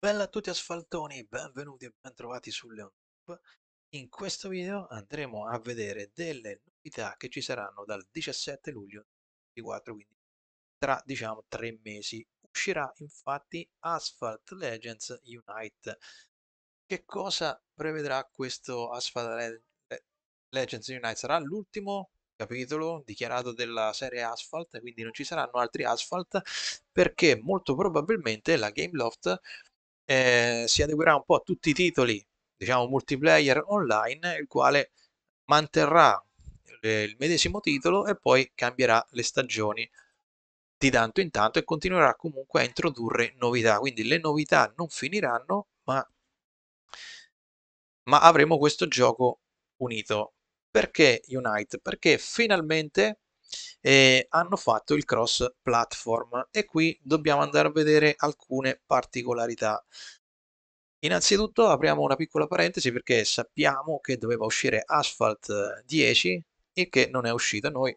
Bella a tutti asfaltoni, benvenuti e bentrovati su LeonTube. In questo video andremo a vedere delle novità che ci saranno dal 17 luglio 2024, quindi tra diciamo tre mesi. Uscirà infatti Asphalt Legends Unite. Che cosa prevedrà questo Asphalt Le Legends Unite? Sarà l'ultimo capitolo dichiarato della serie Asphalt, quindi non ci saranno altri Asphalt perché molto probabilmente la Gameloft eh, si adeguerà un po' a tutti i titoli, diciamo, multiplayer online, il quale manterrà il medesimo titolo e poi cambierà le stagioni di tanto in tanto e continuerà comunque a introdurre novità. Quindi le novità non finiranno, ma, ma avremo questo gioco unito. Perché Unite? Perché finalmente e hanno fatto il cross platform e qui dobbiamo andare a vedere alcune particolarità. Innanzitutto apriamo una piccola parentesi perché sappiamo che doveva uscire Asphalt 10 eh, e che non è uscito. Noi,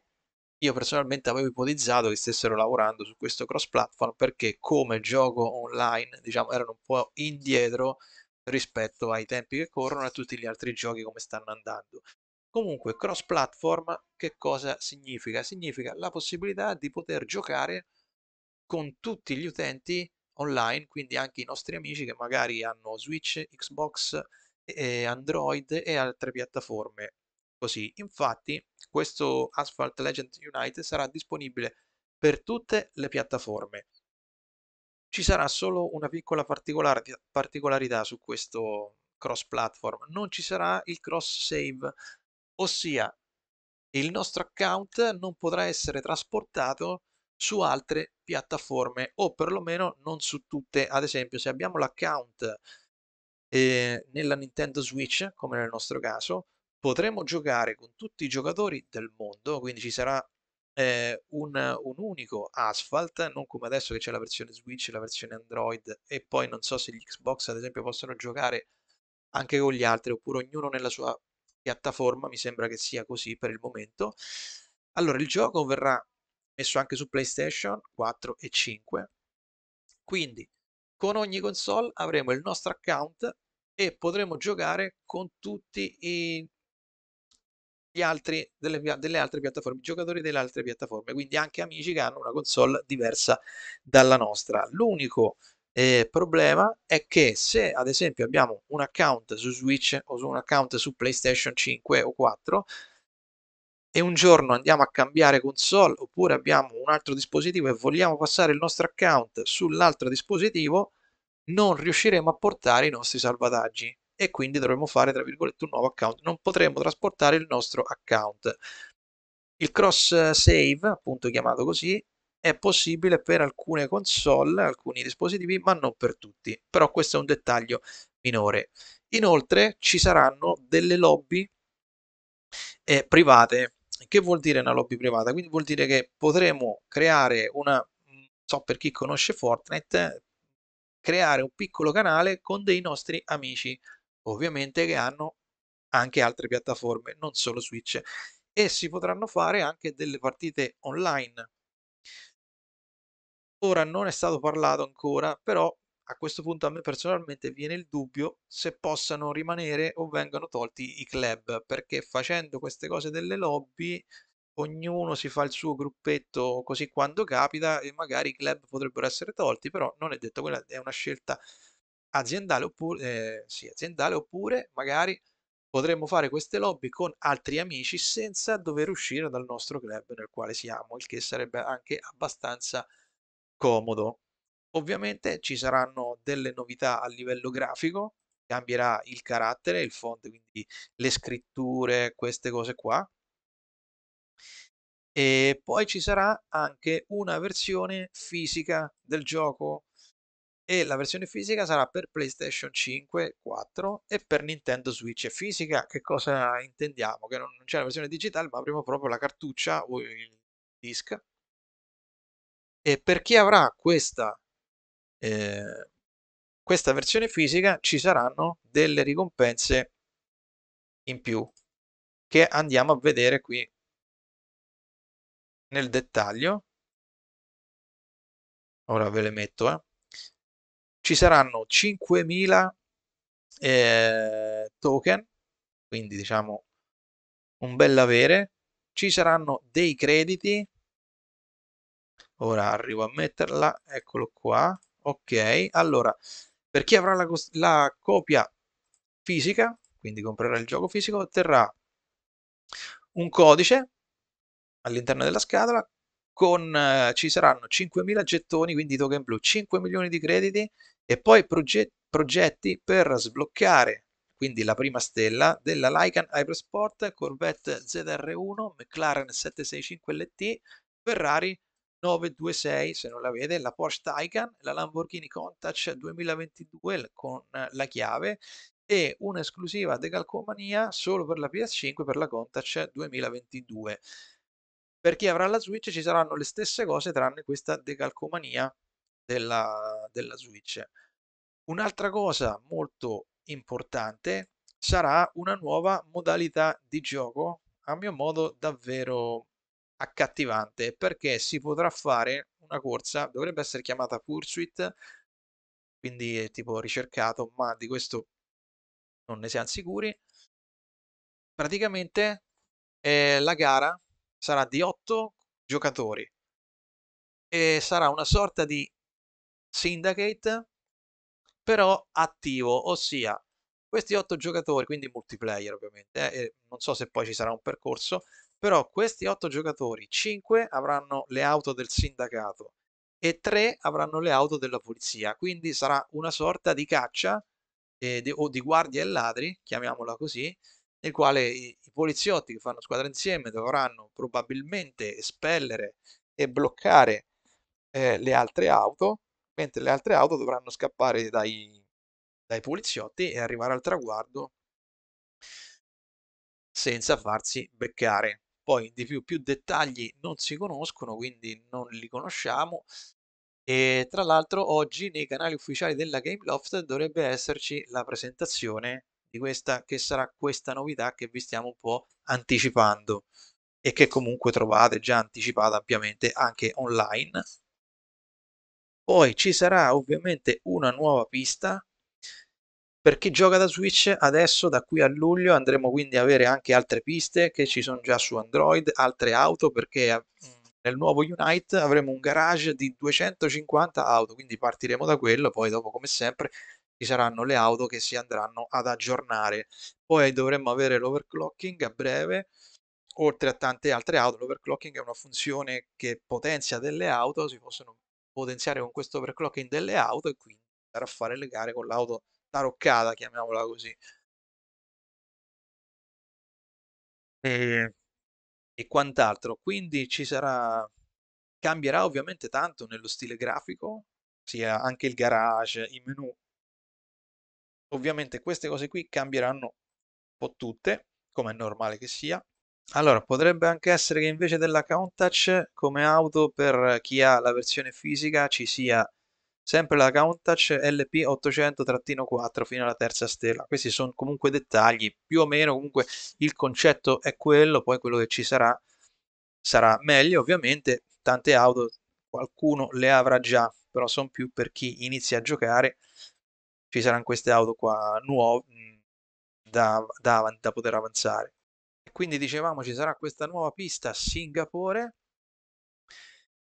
io personalmente avevo ipotizzato che stessero lavorando su questo cross platform perché come gioco online diciamo erano un po' indietro rispetto ai tempi che corrono e a tutti gli altri giochi come stanno andando. Comunque, cross platform che cosa significa? Significa la possibilità di poter giocare con tutti gli utenti online, quindi anche i nostri amici che magari hanno Switch, Xbox, eh, Android e altre piattaforme. Così, infatti, questo Asphalt Legend Unite sarà disponibile per tutte le piattaforme. Ci sarà solo una piccola particolarità su questo cross platform, non ci sarà il cross save ossia il nostro account non potrà essere trasportato su altre piattaforme o perlomeno non su tutte ad esempio se abbiamo l'account eh, nella Nintendo Switch come nel nostro caso potremo giocare con tutti i giocatori del mondo quindi ci sarà eh, un, un, unico Asphalt, non come adesso che c'è la versione Switch, la versione Android e poi non so se gli Xbox ad esempio possono giocare anche con gli altri oppure ognuno nella sua piattaforma, mi sembra che sia così per il momento. Allora, il gioco verrà messo anche su PlayStation 4 e 5, quindi con ogni console avremo il nostro account e potremo giocare con tutti i, gli altri delle, delle, altre piattaforme, i giocatori delle altre piattaforme, quindi anche amici che hanno una console diversa dalla nostra. L'unico eh, problema è che se ad esempio abbiamo un account su Switch o su un account su PlayStation 5 o 4 e un giorno andiamo a cambiare console oppure abbiamo un altro dispositivo e vogliamo passare il nostro account sull'altro dispositivo, non riusciremo a portare i nostri salvataggi e quindi dovremo fare tra virgolette un nuovo account, non potremo trasportare il nostro account. Il cross save, appunto chiamato così, è possibile per alcune console, alcuni dispositivi, ma non per tutti. Però questo è un dettaglio minore. Inoltre ci saranno delle lobby eh, private. Che vuol dire una lobby privata? Quindi vuol dire che potremo creare una, so per chi conosce Fortnite, creare un piccolo canale con dei nostri amici, ovviamente che hanno anche altre piattaforme, non solo Switch. E si potranno fare anche delle partite online Ora non è stato parlato ancora, però a questo punto a me personalmente viene il dubbio se possano rimanere o vengano tolti i club, perché facendo queste cose delle lobby ognuno si fa il suo gruppetto così quando capita e magari i club potrebbero essere tolti, però non è detto, quella è una scelta aziendale oppure, eh, sì, aziendale, oppure magari potremmo fare queste lobby con altri amici senza dover uscire dal nostro club nel quale siamo, il che sarebbe anche abbastanza comodo. Ovviamente ci saranno delle novità a livello grafico, cambierà il carattere, il font, quindi le scritture, queste cose qua. E poi ci sarà anche una versione fisica del gioco e la versione fisica sarà per PlayStation 5, 4 e per Nintendo Switch. Fisica, che cosa intendiamo? Che non c'è la versione digitale, ma avremo proprio la cartuccia o il disc e per chi avrà questa, eh, questa versione fisica ci saranno delle ricompense in più che andiamo a vedere qui nel dettaglio. Ora ve le metto. Eh. Ci saranno 5000 eh, token, quindi diciamo un bel avere. Ci saranno dei crediti ora arrivo a metterla eccolo qua ok allora per chi avrà la, la copia fisica quindi comprerà il gioco fisico otterrà un codice all'interno della scatola con eh, ci saranno 5.000 gettoni quindi token blu 5 milioni di crediti e poi progetti, progetti per sbloccare quindi la prima stella della Lycan Hypersport Corvette ZR1 McLaren 765 LT Ferrari 926 se non la vede, la Porsche Taycan, la Lamborghini Countach 2022 con eh, la chiave e un'esclusiva Decalcomania solo per la PS5 per la Countach 2022. Per chi avrà la Switch ci saranno le stesse cose tranne questa Decalcomania della, della Switch. Un'altra cosa molto importante sarà una nuova modalità di gioco, a mio modo davvero accattivante perché si potrà fare una corsa, dovrebbe essere chiamata Pursuit, quindi è tipo ricercato, ma di questo non ne siamo sicuri. Praticamente eh, la gara sarà di 8 giocatori e sarà una sorta di syndicate però attivo, ossia questi 8 giocatori, quindi multiplayer ovviamente, eh, non so se poi ci sarà un percorso, però questi 8 giocatori, 5 avranno le auto del sindacato e 3 avranno le auto della polizia, quindi sarà una sorta di caccia eh, di, o di guardia e ladri, chiamiamola così, nel quale i, i poliziotti che fanno squadra insieme dovranno probabilmente espellere e bloccare eh, le altre auto, mentre le altre auto dovranno scappare dai, dai, poliziotti e arrivare al traguardo senza farsi beccare poi di più, più dettagli non si conoscono, quindi non li conosciamo. E tra l'altro oggi nei canali ufficiali della Gameloft dovrebbe esserci la presentazione di questa che sarà questa novità che vi stiamo un po' anticipando e che comunque trovate già anticipata ampiamente anche online. Poi ci sarà ovviamente una nuova pista per chi gioca da Switch adesso da qui a luglio andremo quindi a avere anche altre piste che ci sono già su Android, altre auto perché eh, nel nuovo Unite avremo un garage di 250 auto, quindi partiremo da quello, poi dopo come sempre ci saranno le auto che si andranno ad aggiornare. Poi dovremmo avere l'overclocking a breve, oltre a tante altre auto, l'overclocking è una funzione che potenzia delle auto, si possono potenziare con questo overclocking delle auto e quindi andare a fare le gare con l'auto taroccata, chiamiamola così. E, e quant'altro. Quindi ci sarà, cambierà ovviamente tanto nello stile grafico, sia anche il garage, i menu. Ovviamente queste cose qui cambieranno un po' tutte, come è normale che sia. Allora, potrebbe anche essere che invece della touch come auto per chi ha la versione fisica ci sia sempre la Countach LP800-4 fino alla terza stella. Questi sono comunque dettagli, più o meno comunque il concetto è quello, poi quello che ci sarà sarà meglio, ovviamente tante auto qualcuno le avrà già, però sono più per chi inizia a giocare, ci saranno queste auto qua nuove da, da, da poter avanzare. Quindi dicevamo ci sarà questa nuova pista a Singapore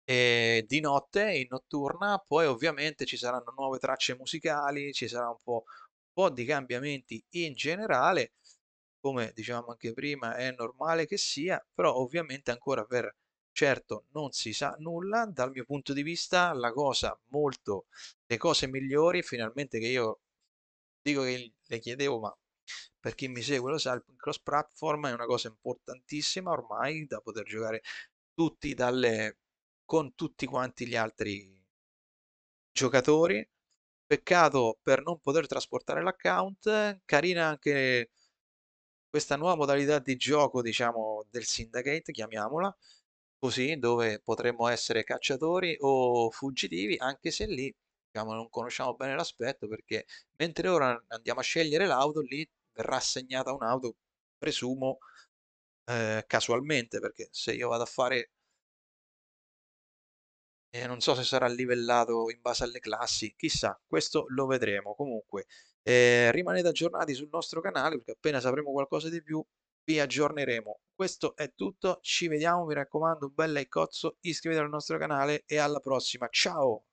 e di notte, in notturna, poi ovviamente ci saranno nuove tracce musicali, ci sarà un po', un po di cambiamenti in generale, come dicevamo anche prima è normale che sia, però ovviamente ancora per certo non si sa nulla, dal mio punto di vista la cosa molto, le cose migliori finalmente che io dico che le chiedevo ma per chi mi segue lo sa, il cross platform è una cosa importantissima ormai da poter giocare tutti dalle con tutti quanti gli altri giocatori. Peccato per non poter trasportare l'account. Carina anche questa nuova modalità di gioco, diciamo, del syndicate, chiamiamola così, dove potremmo essere cacciatori o fuggitivi, anche se lì diciamo, non conosciamo bene l'aspetto, perché mentre ora andiamo a scegliere l'auto, lì verrà assegnata un'auto, presumo, eh, casualmente, perché se io vado a fare eh, non so se sarà livellato in base alle classi, chissà, questo lo vedremo. Comunque, eh, rimanete aggiornati sul nostro canale perché appena sapremo qualcosa di più vi aggiorneremo. Questo è tutto, ci vediamo, mi raccomando, un bel like cozzo, iscrivetevi al nostro canale e alla prossima. Ciao!